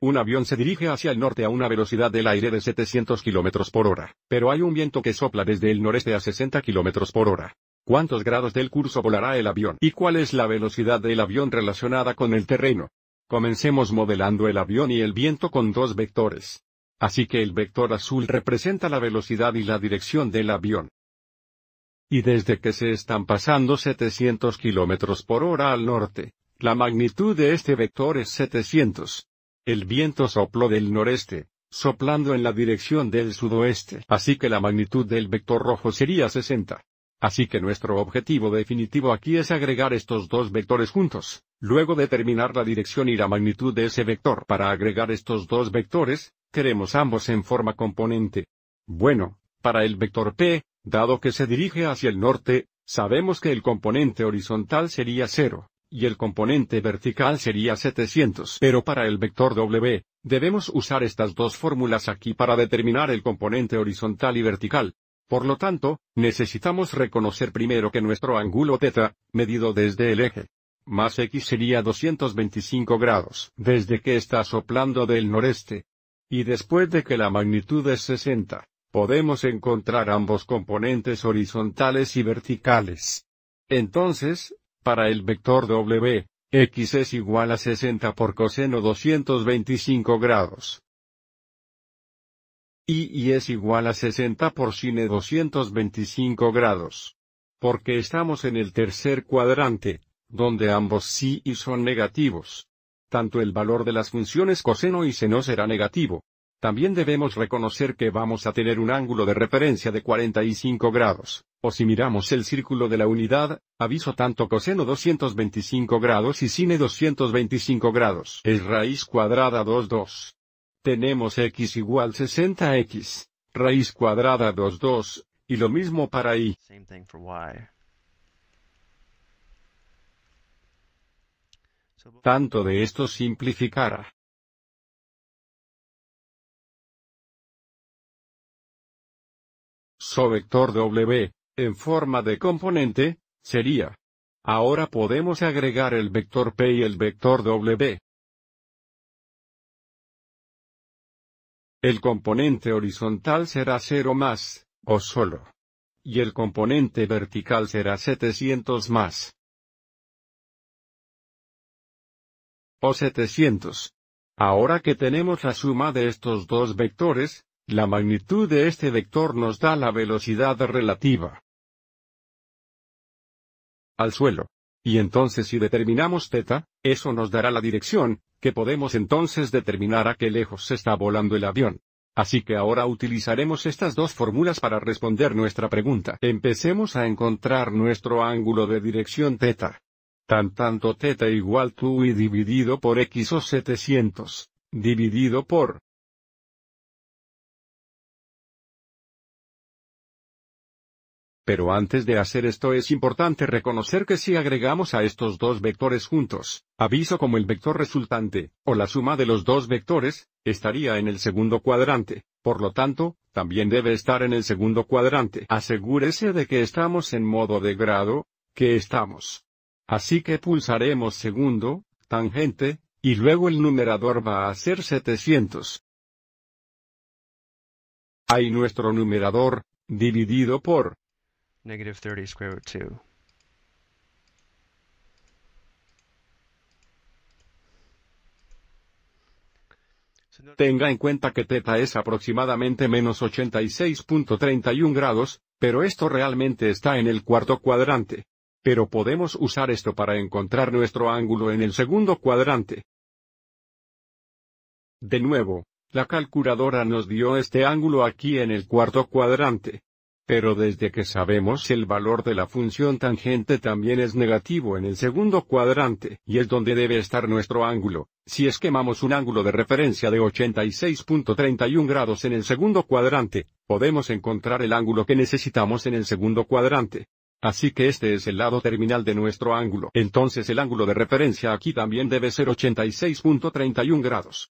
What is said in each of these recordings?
Un avión se dirige hacia el norte a una velocidad del aire de 700 km por hora, pero hay un viento que sopla desde el noreste a 60 km por hora. ¿Cuántos grados del curso volará el avión? ¿Y cuál es la velocidad del avión relacionada con el terreno? Comencemos modelando el avión y el viento con dos vectores. Así que el vector azul representa la velocidad y la dirección del avión. Y desde que se están pasando 700 km por hora al norte, la magnitud de este vector es 700. El viento sopló del noreste, soplando en la dirección del sudoeste, así que la magnitud del vector rojo sería 60. Así que nuestro objetivo definitivo aquí es agregar estos dos vectores juntos, luego determinar la dirección y la magnitud de ese vector. Para agregar estos dos vectores, queremos ambos en forma componente. Bueno, para el vector P, dado que se dirige hacia el norte, sabemos que el componente horizontal sería cero, y el componente vertical sería 700. Pero para el vector W, debemos usar estas dos fórmulas aquí para determinar el componente horizontal y vertical. Por lo tanto, necesitamos reconocer primero que nuestro ángulo θ, medido desde el eje más X sería 225 grados, desde que está soplando del noreste. Y después de que la magnitud es 60, podemos encontrar ambos componentes horizontales y verticales. Entonces, para el vector W, x es igual a 60 por coseno 225 grados. Y, y es igual a 60 por sine 225 grados. Porque estamos en el tercer cuadrante, donde ambos sí y son negativos. Tanto el valor de las funciones coseno y seno será negativo. También debemos reconocer que vamos a tener un ángulo de referencia de 45 grados, o si miramos el círculo de la unidad, aviso tanto coseno 225 grados y sine 225 grados es raíz cuadrada 22. Tenemos x igual 60x, raíz cuadrada 22, y lo mismo para y. Tanto de esto simplificará vector W, en forma de componente, sería. Ahora podemos agregar el vector P y el vector W. El componente horizontal será 0 más, o solo. Y el componente vertical será 700 más. O 700. Ahora que tenemos la suma de estos dos vectores, la magnitud de este vector nos da la velocidad relativa al suelo. Y entonces si determinamos teta, eso nos dará la dirección, que podemos entonces determinar a qué lejos se está volando el avión. Así que ahora utilizaremos estas dos fórmulas para responder nuestra pregunta. Empecemos a encontrar nuestro ángulo de dirección teta. Tan tanto teta igual tu y dividido por x o 700, dividido por Pero antes de hacer esto es importante reconocer que si agregamos a estos dos vectores juntos, aviso como el vector resultante, o la suma de los dos vectores, estaría en el segundo cuadrante, por lo tanto, también debe estar en el segundo cuadrante. Asegúrese de que estamos en modo de grado, que estamos. Así que pulsaremos segundo, tangente, y luego el numerador va a ser 700. Hay nuestro numerador, dividido por Tenga en cuenta que teta es aproximadamente menos 86.31 grados, pero esto realmente está en el cuarto cuadrante. Pero podemos usar esto para encontrar nuestro ángulo en el segundo cuadrante. De nuevo, la calculadora nos dio este ángulo aquí en el cuarto cuadrante. Pero desde que sabemos el valor de la función tangente también es negativo en el segundo cuadrante, y es donde debe estar nuestro ángulo. Si esquemamos un ángulo de referencia de 86.31 grados en el segundo cuadrante, podemos encontrar el ángulo que necesitamos en el segundo cuadrante. Así que este es el lado terminal de nuestro ángulo. Entonces el ángulo de referencia aquí también debe ser 86.31 grados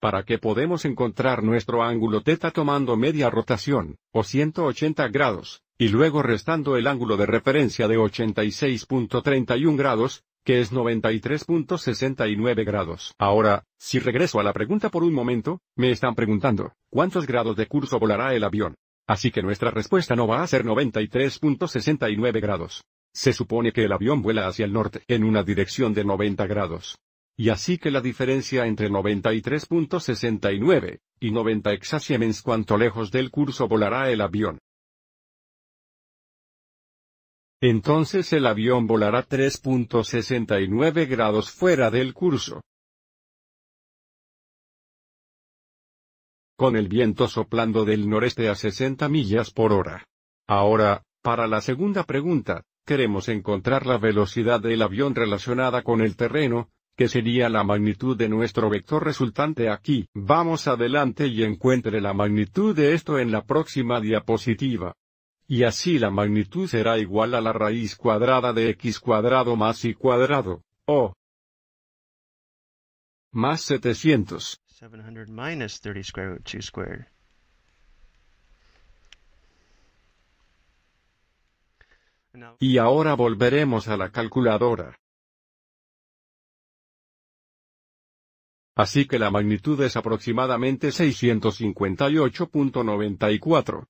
para que podemos encontrar nuestro ángulo θ tomando media rotación, o 180 grados, y luego restando el ángulo de referencia de 86.31 grados, que es 93.69 grados. Ahora, si regreso a la pregunta por un momento, me están preguntando, ¿cuántos grados de curso volará el avión? Así que nuestra respuesta no va a ser 93.69 grados. Se supone que el avión vuela hacia el norte, en una dirección de 90 grados. Y así que la diferencia entre 93.69 y 90 hexasiemens cuanto lejos del curso volará el avión. Entonces el avión volará 3.69 grados fuera del curso. Con el viento soplando del noreste a 60 millas por hora. Ahora, para la segunda pregunta, queremos encontrar la velocidad del avión relacionada con el terreno, que sería la magnitud de nuestro vector resultante aquí. Vamos adelante y encuentre la magnitud de esto en la próxima diapositiva. Y así la magnitud será igual a la raíz cuadrada de x cuadrado más y cuadrado, o más 700. Y ahora volveremos a la calculadora. así que la magnitud es aproximadamente 658.94.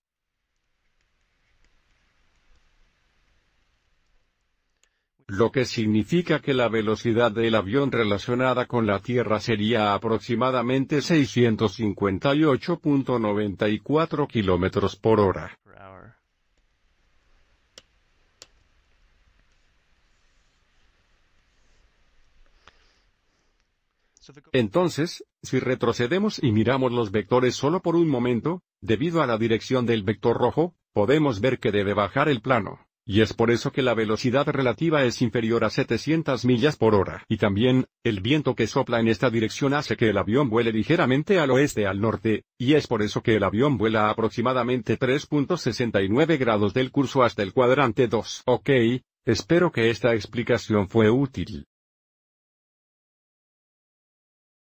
lo que significa que la velocidad del avión relacionada con la Tierra sería aproximadamente 658.94 kilómetros por hora. Entonces, si retrocedemos y miramos los vectores solo por un momento, debido a la dirección del vector rojo, podemos ver que debe bajar el plano. Y es por eso que la velocidad relativa es inferior a 700 millas por hora. Y también, el viento que sopla en esta dirección hace que el avión vuele ligeramente al oeste al norte, y es por eso que el avión vuela aproximadamente 3.69 grados del curso hasta el cuadrante 2. Ok, espero que esta explicación fue útil.